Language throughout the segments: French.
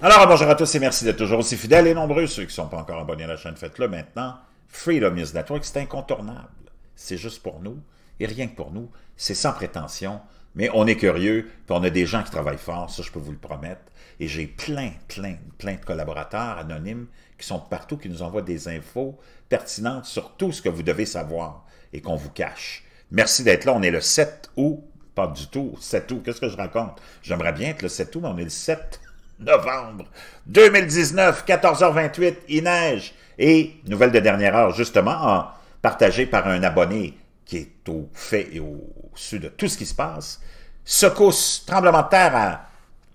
Alors, bonjour à tous et merci d'être toujours aussi fidèles et nombreux. Ceux qui ne sont pas encore abonnés à la chaîne, faites-le maintenant. Freedom News Network, c'est incontournable. C'est juste pour nous et rien que pour nous. C'est sans prétention, mais on est curieux, et on a des gens qui travaillent fort, ça je peux vous le promettre. Et j'ai plein, plein, plein de collaborateurs anonymes qui sont partout, qui nous envoient des infos pertinentes sur tout ce que vous devez savoir et qu'on vous cache. Merci d'être là. On est le 7 août, pas du tout, 7 août. Qu'est-ce que je raconte? J'aimerais bien être le 7 août, mais on est le 7 novembre 2019, 14h28, il neige. Et nouvelle de dernière heure, justement, partagée par un abonné qui est au fait et au sud de tout ce qui se passe. Secousse, tremblement de terre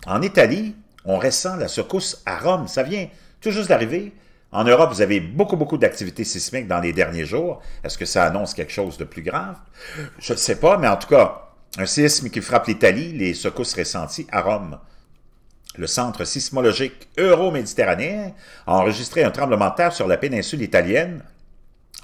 en Italie. On ressent la secousse à Rome. Ça vient tout juste d'arriver. En Europe, vous avez beaucoup, beaucoup d'activités sismiques dans les derniers jours. Est-ce que ça annonce quelque chose de plus grave? Je ne sais pas, mais en tout cas, un séisme qui frappe l'Italie, les secousses ressenties à Rome. Le Centre sismologique euro-méditerranéen a enregistré un tremblement de terre sur la péninsule italienne,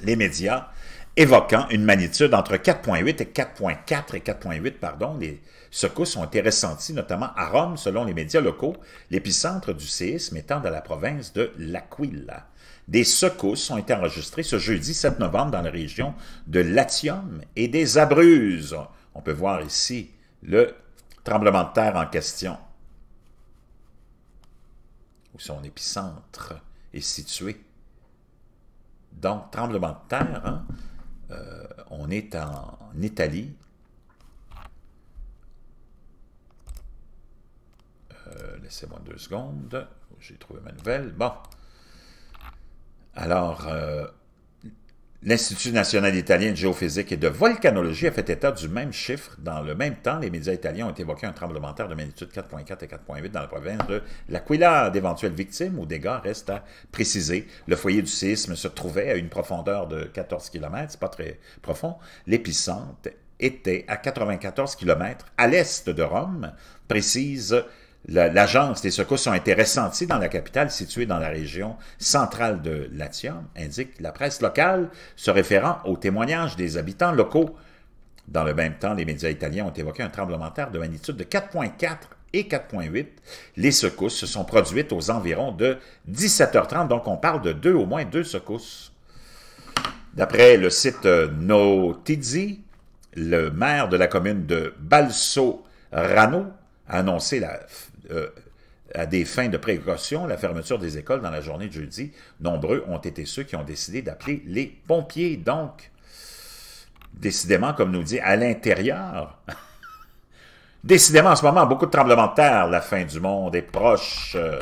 les médias évoquant une magnitude entre 4.8 et 4.4 et 4.8, pardon. Les secousses ont été ressenties notamment à Rome, selon les médias locaux, l'épicentre du séisme étant dans la province de L'Aquila. Des secousses ont été enregistrées ce jeudi 7 novembre dans la région de Latium et des Abruzzes. On peut voir ici le tremblement de terre en question son épicentre est situé. Donc, tremblement de terre, hein, euh, on est en Italie. Euh, laissez-moi deux secondes. J'ai trouvé ma nouvelle. Bon. Alors, euh, L'Institut national italien de géophysique et de volcanologie a fait état du même chiffre. Dans le même temps, les médias italiens ont évoqué un tremblement de terre de magnitude 4.4 et 4.8 dans la province de L'Aquila. D'éventuelles victimes ou dégâts restent à préciser. Le foyer du séisme se trouvait à une profondeur de 14 km, c'est pas très profond. L'épicentre était à 94 km à l'est de Rome, précise L'agence des secousses sont été ressenties dans la capitale située dans la région centrale de Latium, indique la presse locale, se référant aux témoignages des habitants locaux. Dans le même temps, les médias italiens ont évoqué un tremblement de terre de magnitude de 4.4 et 4.8. Les secousses se sont produites aux environs de 17h30, donc on parle de deux, au moins deux secousses. D'après le site euh, Notizi, le maire de la commune de Balso Rano annoncé la, euh, à des fins de précaution la fermeture des écoles dans la journée de jeudi. Nombreux ont été ceux qui ont décidé d'appeler les pompiers. Donc, décidément, comme nous dit, à l'intérieur. décidément, en ce moment, beaucoup de tremblements de terre. La fin du monde est proche. Euh,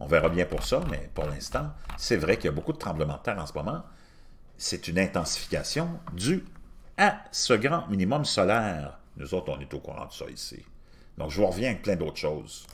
on verra bien pour ça, mais pour l'instant, c'est vrai qu'il y a beaucoup de tremblements de terre en ce moment. C'est une intensification due à ce grand minimum solaire. Nous autres, on est au courant de ça ici. Donc, je vous reviens avec plein d'autres choses.